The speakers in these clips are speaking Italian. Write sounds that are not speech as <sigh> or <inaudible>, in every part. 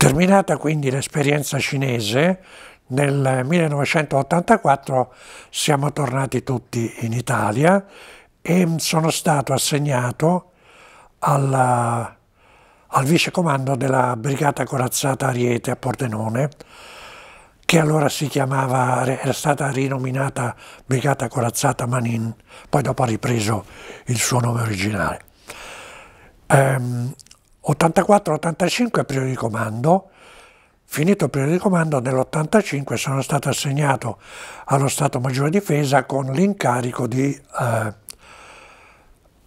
Terminata quindi l'esperienza cinese, nel 1984 siamo tornati tutti in Italia e sono stato assegnato alla, al vice comando della Brigata Corazzata Ariete a Pordenone, che allora si chiamava, era stata rinominata Brigata Corazzata Manin, poi dopo ha ripreso il suo nome originale. Ehm, 84-85 periodo di comando, finito il periodo di comando nell'85 sono stato assegnato allo Stato Maggiore Difesa con l'incarico di eh,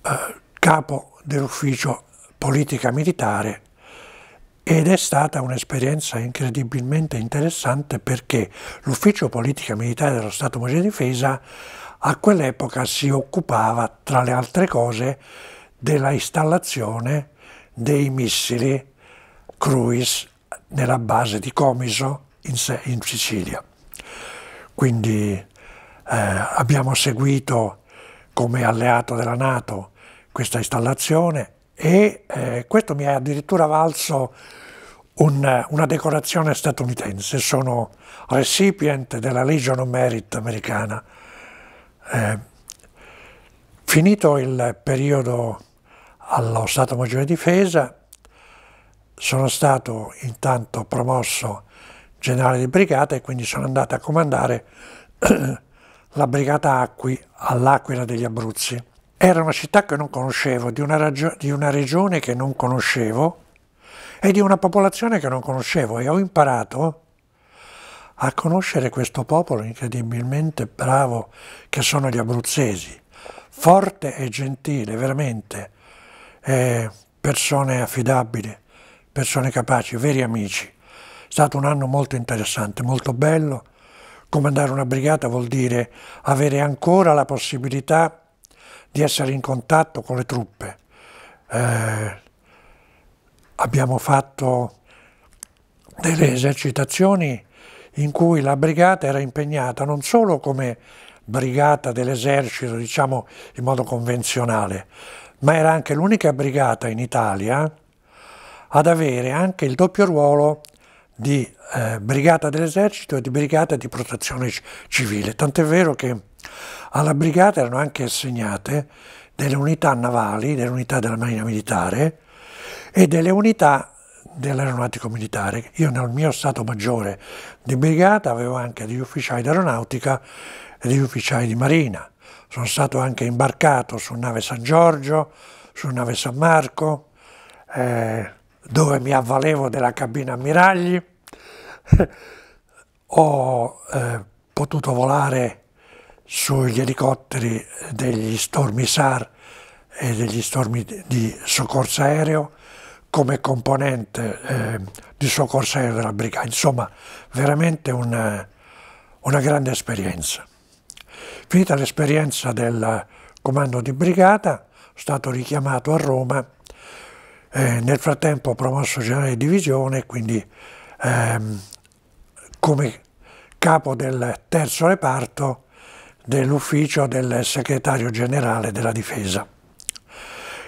eh, capo dell'ufficio politica militare ed è stata un'esperienza incredibilmente interessante perché l'ufficio politica militare dello Stato Maggiore Difesa a quell'epoca si occupava tra le altre cose della installazione dei missili Cruise nella base di Comiso in, in Sicilia. Quindi eh, abbiamo seguito come alleato della Nato questa installazione e eh, questo mi ha addirittura valso un, una decorazione statunitense, sono recipient della Legion of Merit americana. Eh, finito il periodo allo Stato Maggiore Difesa, sono stato intanto promosso generale di brigata e quindi sono andato a comandare <clears throat> la brigata Acqui all'Aquila degli Abruzzi. Era una città che non conoscevo, di una, di una regione che non conoscevo e di una popolazione che non conoscevo e ho imparato a conoscere questo popolo incredibilmente bravo che sono gli abruzzesi, forte e gentile, veramente eh, persone affidabili, persone capaci, veri amici. È stato un anno molto interessante, molto bello. Comandare una brigata vuol dire avere ancora la possibilità di essere in contatto con le truppe. Eh, abbiamo fatto delle esercitazioni in cui la brigata era impegnata non solo come brigata dell'esercito, diciamo in modo convenzionale, ma era anche l'unica brigata in Italia ad avere anche il doppio ruolo di eh, brigata dell'esercito e di brigata di protezione civile, tant'è vero che alla brigata erano anche assegnate delle unità navali, delle unità della Marina Militare e delle unità dell'aeronautico militare. Io nel mio stato maggiore di brigata avevo anche degli ufficiali d'aeronautica e degli ufficiali di marina sono stato anche imbarcato su nave San Giorgio, su nave San Marco, eh, dove mi avvalevo della cabina ammiragli, <laughs> ho eh, potuto volare sugli elicotteri degli stormi SAR e degli stormi di soccorso aereo come componente eh, di soccorso aereo della brigata. Insomma, veramente una, una grande esperienza. Finita l'esperienza del comando di brigata, stato richiamato a Roma, eh, nel frattempo promosso generale di divisione, quindi ehm, come capo del terzo reparto dell'ufficio del segretario generale della difesa.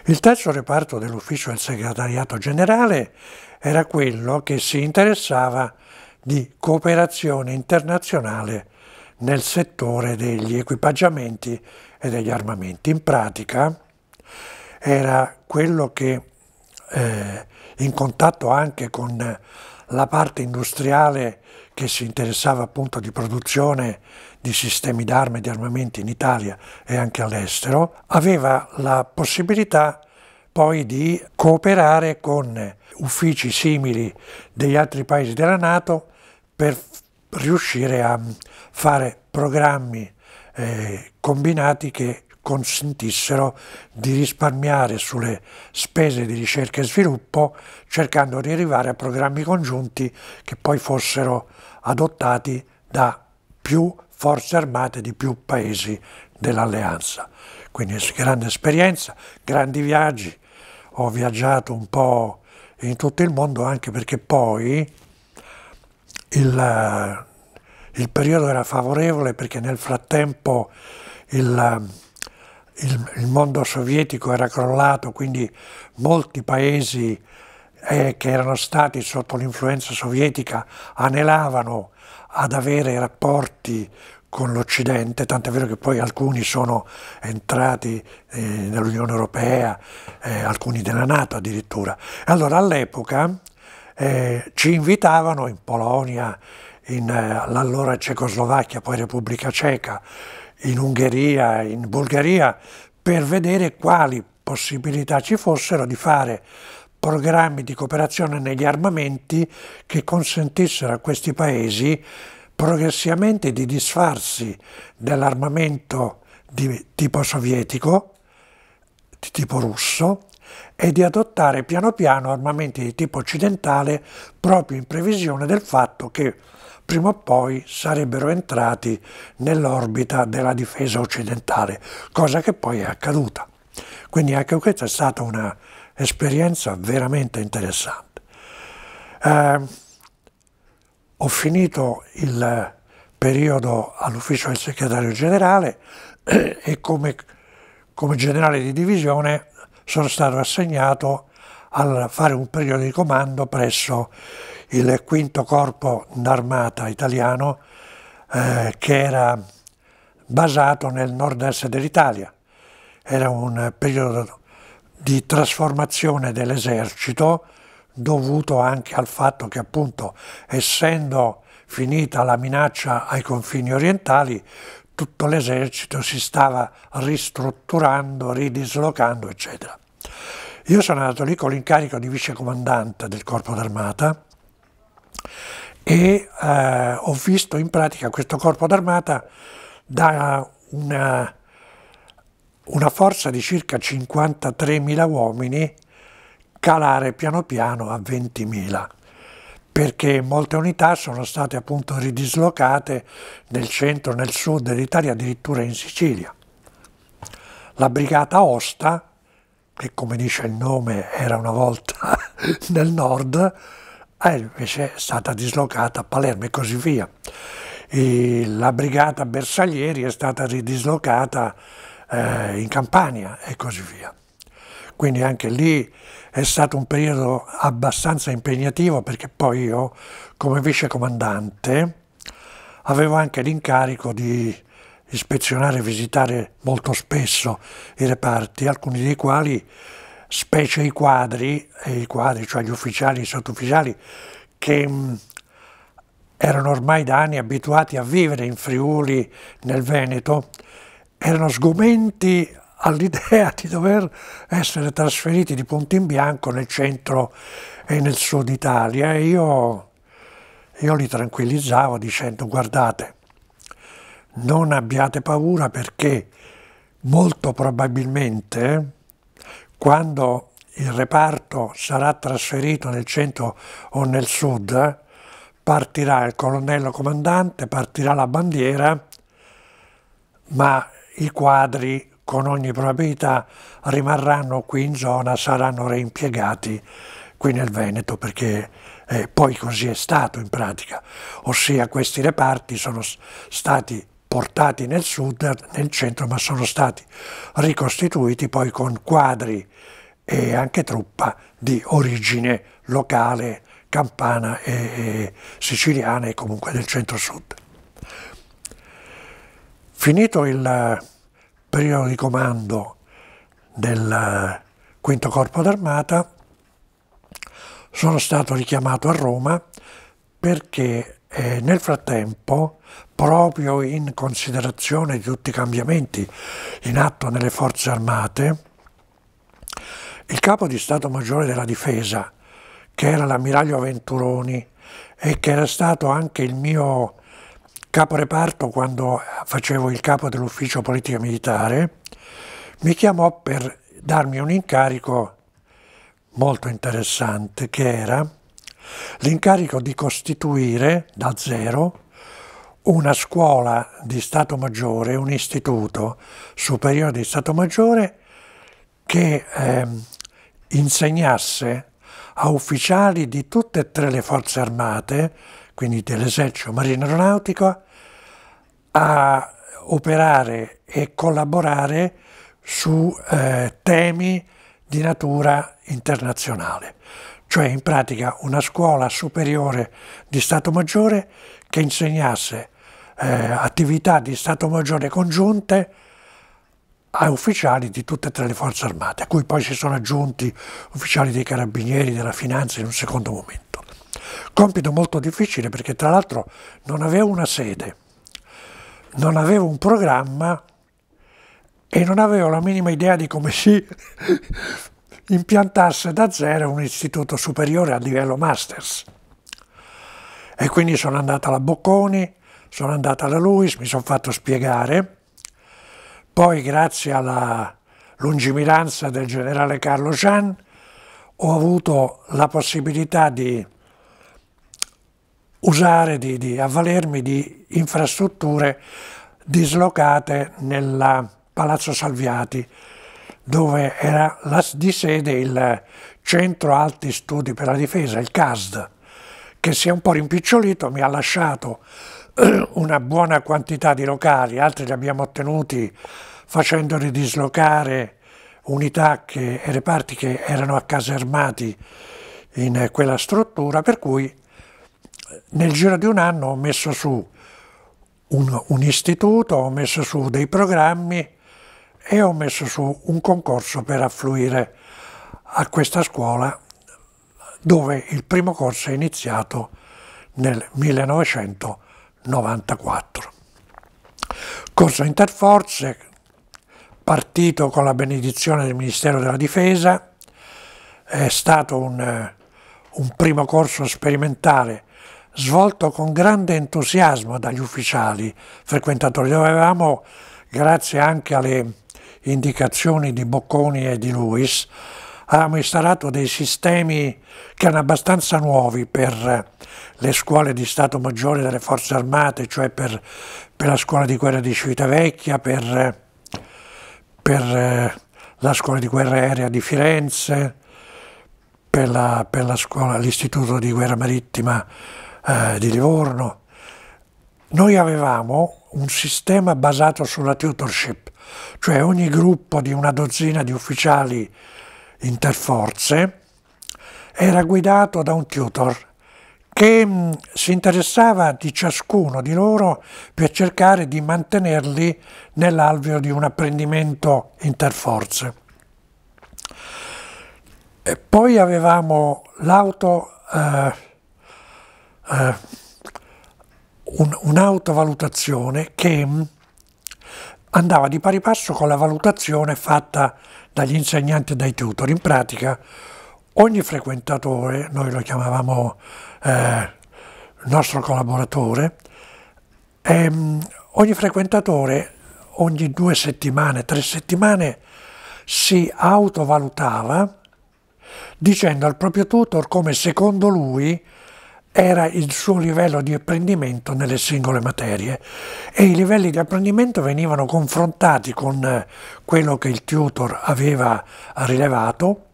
Il terzo reparto dell'ufficio del segretariato generale era quello che si interessava di cooperazione internazionale nel settore degli equipaggiamenti e degli armamenti. In pratica era quello che eh, in contatto anche con la parte industriale che si interessava appunto di produzione di sistemi d'arma e di armamenti in Italia e anche all'estero, aveva la possibilità poi di cooperare con uffici simili degli altri paesi della Nato per riuscire a fare programmi eh, combinati che consentissero di risparmiare sulle spese di ricerca e sviluppo cercando di arrivare a programmi congiunti che poi fossero adottati da più forze armate di più paesi dell'alleanza. Quindi grande esperienza, grandi viaggi, ho viaggiato un po' in tutto il mondo anche perché poi il il periodo era favorevole perché nel frattempo il, il, il mondo sovietico era crollato, quindi molti paesi eh, che erano stati sotto l'influenza sovietica anelavano ad avere rapporti con l'Occidente, tant'è vero che poi alcuni sono entrati eh, nell'Unione Europea, eh, alcuni della Nato addirittura. Allora all'epoca eh, ci invitavano in Polonia, in, all'allora eh, Cecoslovacchia, poi Repubblica Ceca, in Ungheria, in Bulgaria, per vedere quali possibilità ci fossero di fare programmi di cooperazione negli armamenti che consentissero a questi paesi progressivamente di disfarsi dell'armamento di tipo sovietico, di tipo russo, e di adottare piano piano armamenti di tipo occidentale proprio in previsione del fatto che prima o poi sarebbero entrati nell'orbita della difesa occidentale, cosa che poi è accaduta. Quindi anche ecco, questa è stata un'esperienza veramente interessante. Eh, ho finito il periodo all'ufficio del segretario generale <clears throat> e come, come generale di divisione sono stato assegnato a a fare un periodo di comando presso il quinto corpo d'armata italiano eh, che era basato nel nord-est dell'Italia. Era un periodo di trasformazione dell'esercito dovuto anche al fatto che appunto essendo finita la minaccia ai confini orientali tutto l'esercito si stava ristrutturando, ridislocando eccetera. Io sono andato lì con l'incarico di vicecomandante del corpo d'armata e eh, ho visto in pratica questo corpo d'armata da una, una forza di circa 53.000 uomini calare piano piano a 20.000 perché molte unità sono state appunto ridislocate nel centro, nel sud dell'Italia, addirittura in Sicilia. La brigata Osta, che come dice il nome era una volta <laughs> nel nord, è invece stata dislocata a Palermo e così via. E la brigata Bersaglieri è stata ridislocata eh, in Campania e così via. Quindi anche lì è stato un periodo abbastanza impegnativo perché poi io come vice comandante avevo anche l'incarico di ispezionare e visitare molto spesso i reparti, alcuni dei quali, specie i quadri, i quadri cioè gli ufficiali e i sottufficiali, che mm, erano ormai da anni abituati a vivere in Friuli, nel Veneto, erano sgomenti all'idea di dover essere trasferiti di punto in bianco nel centro e nel sud Italia e io, io li tranquillizzavo dicendo guardate, non abbiate paura perché molto probabilmente quando il reparto sarà trasferito nel centro o nel sud, partirà il colonnello comandante, partirà la bandiera, ma i quadri con ogni probabilità rimarranno qui in zona, saranno reimpiegati qui nel Veneto perché eh, poi così è stato in pratica, ossia questi reparti sono stati portati nel sud, nel centro, ma sono stati ricostituiti poi con quadri e anche truppa di origine locale, campana e siciliana e comunque del centro-sud. Finito il periodo di comando del quinto corpo d'armata, sono stato richiamato a Roma perché e nel frattempo, proprio in considerazione di tutti i cambiamenti in atto nelle forze armate, il capo di Stato Maggiore della Difesa, che era l'ammiraglio Venturoni e che era stato anche il mio caporeparto quando facevo il capo dell'ufficio politica militare, mi chiamò per darmi un incarico molto interessante che era l'incarico di costituire da zero una scuola di Stato Maggiore, un istituto superiore di Stato Maggiore che eh, insegnasse a ufficiali di tutte e tre le forze armate, quindi dell'esercito marina aeronautica, a operare e collaborare su eh, temi di natura internazionale cioè in pratica una scuola superiore di Stato Maggiore che insegnasse eh, attività di Stato Maggiore congiunte a ufficiali di tutte e tre le forze armate, a cui poi si sono aggiunti ufficiali dei carabinieri, della finanza in un secondo momento. Compito molto difficile perché tra l'altro non avevo una sede, non avevo un programma e non avevo la minima idea di come si impiantasse da zero un istituto superiore a livello masters. E quindi sono andata alla Bocconi, sono andata alla Luis, mi sono fatto spiegare, poi grazie alla lungimiranza del generale Carlo Gian ho avuto la possibilità di usare, di, di avvalermi di infrastrutture dislocate nel Palazzo Salviati, dove era la, di sede il Centro Alti Studi per la Difesa, il CASD, che si è un po' rimpicciolito, mi ha lasciato <clears throat> una buona quantità di locali, altri li abbiamo ottenuti facendoli dislocare unità che, e reparti che erano accasermati in quella struttura, per cui eh, nel giro di un anno ho messo su un, un istituto, ho messo su dei programmi, e ho messo su un concorso per affluire a questa scuola dove il primo corso è iniziato nel 1994. Corso interforze, partito con la benedizione del Ministero della Difesa, è stato un, un primo corso sperimentale svolto con grande entusiasmo dagli ufficiali frequentatori. Dovevamo, grazie anche alle indicazioni di Bocconi e di Luis, abbiamo installato dei sistemi che erano abbastanza nuovi per le scuole di Stato Maggiore delle Forze Armate, cioè per, per la scuola di guerra di Civitavecchia, per, per eh, la scuola di guerra aerea di Firenze, per, l'istituto di guerra marittima eh, di Livorno noi avevamo un sistema basato sulla tutorship, cioè ogni gruppo di una dozzina di ufficiali interforze era guidato da un tutor che mm, si interessava di ciascuno di loro per cercare di mantenerli nell'alveo di un apprendimento interforze. E poi avevamo l'auto eh, eh, un, un'autovalutazione che mm, andava di pari passo con la valutazione fatta dagli insegnanti e dai tutor. In pratica ogni frequentatore, noi lo chiamavamo eh, nostro collaboratore, ehm, ogni frequentatore ogni due settimane, tre settimane si autovalutava dicendo al proprio tutor come secondo lui era il suo livello di apprendimento nelle singole materie e i livelli di apprendimento venivano confrontati con eh, quello che il tutor aveva rilevato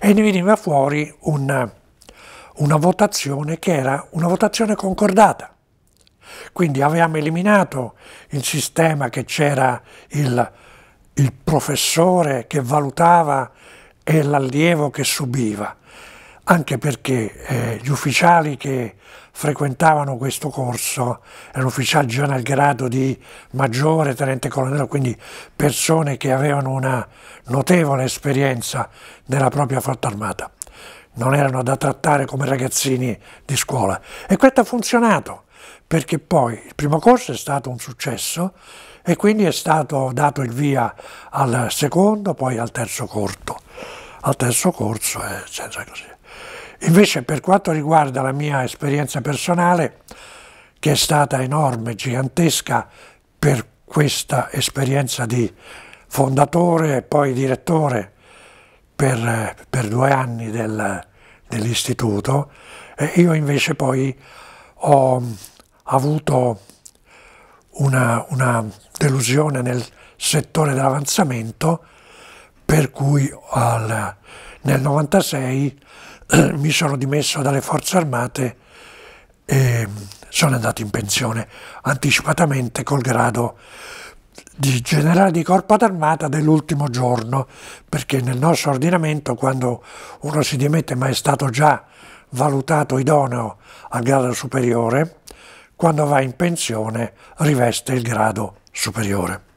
e ne veniva fuori un, una votazione che era una votazione concordata. Quindi avevamo eliminato il sistema che c'era il, il professore che valutava e l'allievo che subiva anche perché eh, gli ufficiali che frequentavano questo corso erano ufficiali già nel grado di maggiore, tenente colonnello, quindi persone che avevano una notevole esperienza nella propria flotta armata. Non erano da trattare come ragazzini di scuola. E questo ha funzionato, perché poi il primo corso è stato un successo e quindi è stato dato il via al secondo, poi al terzo corso. Al terzo corso, eccetera, così. Invece per quanto riguarda la mia esperienza personale, che è stata enorme, gigantesca, per questa esperienza di fondatore e poi direttore per, per due anni del, dell'istituto, eh, io invece poi ho avuto una, una delusione nel settore dell'avanzamento, per cui al, nel 96 <clears throat> mi sono dimesso dalle forze armate e sono andato in pensione anticipatamente col grado di generale di corpo d'armata dell'ultimo giorno, perché nel nostro ordinamento quando uno si dimette ma è stato già valutato idoneo al grado superiore, quando va in pensione riveste il grado superiore.